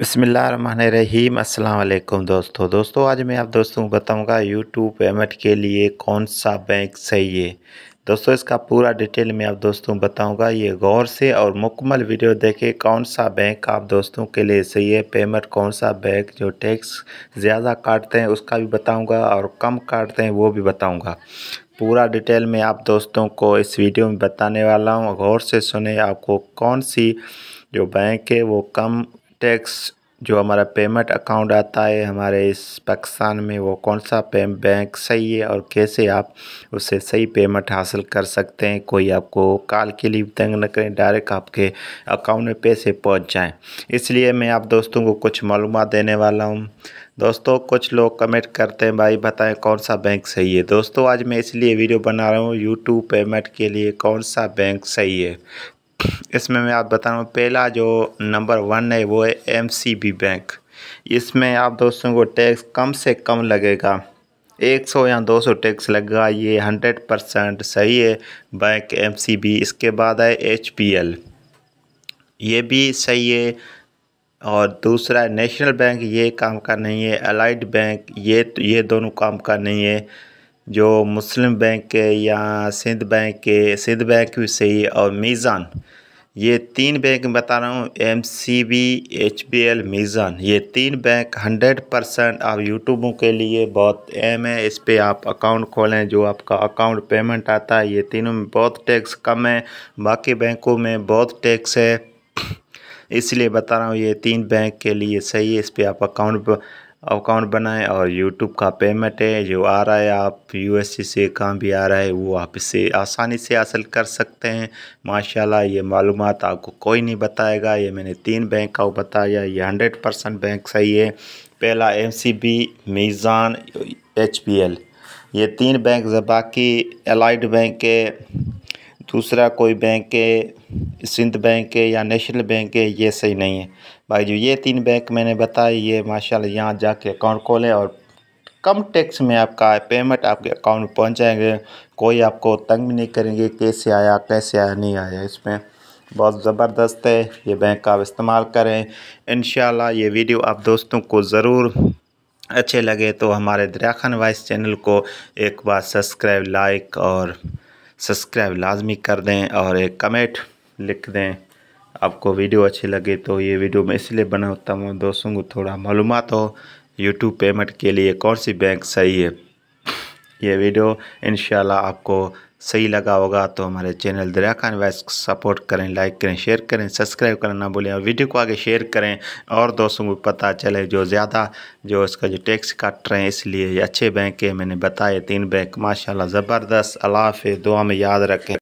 बसमीम अल्लाम दोस्तों दोस्तों आज मैं आप दोस्तों को बताऊंगा यूट्यूब पेमेंट के लिए कौन सा बैंक सही है दोस्तों इसका पूरा डिटेल मैं आप दोस्तों बताऊंगा ये गौर से और मुकम्मल वीडियो देखें कौन सा बैंक आप दोस्तों के लिए सही है पेमेंट कौन सा बैंक जो टैक्स ज़्यादा काटते हैं उसका भी बताऊँगा और कम काटते हैं वो भी बताऊँगा पूरा डिटेल में आप दोस्तों को इस वीडियो में बताने वाला हूँ गौर से सुने आपको कौन सी जो बैंक है वो कम टैक्स जो हमारा पेमेंट अकाउंट आता है हमारे इस पाकिस्तान में वो कौन सा पे बैंक सही है और कैसे आप उससे सही पेमेंट हासिल कर सकते हैं कोई आपको कॉल के लिए तंग न करें डायरेक्ट आपके अकाउंट में पैसे पहुंच जाएं इसलिए मैं आप दोस्तों को कुछ मालूम देने वाला हूं दोस्तों कुछ लोग कमेंट करते हैं भाई बताएं कौन सा बैंक सही है दोस्तों आज मैं इसलिए वीडियो बना रहा हूँ यूट्यूब पेमेंट के लिए कौन सा बैंक सही है इसमें मैं आप बता रहा हूँ पहला जो नंबर वन है वो है एम सी बी बैंक इसमें आप दोस्तों को टैक्स कम से कम लगेगा एक सौ या दो सौ टैक्स लगेगा ये हंड्रेड परसेंट सही है बैंक एम सी बी इसके बाद है एच पी एल ये भी सही है और दूसरा है नेशनल बैंक ये काम का नहीं है अलाइड बैंक ये तो- ये दोनों काम का नहीं है जो मुस्लिम बैंक के या सिंध बैंक के सिंध बैंक भी सही है और मीज़ान ये तीन बैंक बता रहा हूँ M C B H B L Meezan ये तीन बैंक हंड्रेड परसेंट आप यूट्यूबों के लिए बहुत एम है इस पर आप अकाउंट खोलें जो आपका अकाउंट पेमेंट आता है ये तीनों में बहुत टैक्स कम है बाकी बैंकों में बहुत टैक्स है इसलिए बता रहा हूँ ये तीन बैंक के लिए सही है इस पर आप अकाउंट अकाउंट बनाएं और यूट्यूब का पेमेंट है जो आ रहा है आप यूएससी से कहाँ भी आ रहा है वो आप इसे आसानी से हासिल कर सकते हैं माशाल्लाह ये मालूम आपको कोई नहीं बताएगा ये मैंने तीन बैंक का बताया ये हंड्रेड परसेंट बैंक सही है पहला M C B Meezan H P L ये तीन बैंक बाकी एलाइड बैंक है दूसरा कोई बैंक है सिंध बैंक है या नेशनल बैंक है ये सही नहीं है भाई जो ये तीन बैंक मैंने बताए ये माशाल्लाह यहाँ जाके अकाउंट खोलें और कम टैक्स में आपका पेमेंट आपके अकाउंट में पहुँच जाएंगे कोई आपको तंग भी नहीं करेंगे कैसे आया कैसे आया नहीं आया इसमें बहुत ज़बरदस्त है ये बैंक का आप इस्तेमाल करें इन ये वीडियो आप दोस्तों को ज़रूर अच्छे लगे तो हमारे दरिया खान वाइस चैनल को एक बार सब्सक्राइब लाइक और सब्सक्राइब लाजमी कर दें और एक कमेंट लिख दें आपको वीडियो अच्छी लगे तो ये वीडियो मैं इसलिए बनाता हूँ दोस्तों को थोड़ा मालूम हो यूट्यूब पेमेंट के लिए कौन सी बैंक सही है ये वीडियो इन आपको सही लगा होगा तो हमारे चैनल दरिया खान वैस सपोर्ट करें लाइक करें शेयर करें सब्सक्राइब करें ना भूलें और वीडियो को आगे शेयर करें और दोस्तों को पता चले जो ज़्यादा जो इसका जो टैक्स काट रहे हैं इसलिए अच्छे बैंक है मैंने बताए तीन बैंक माशाल्लाह ज़बरदस्त अलाफ़ दुआ में याद रखें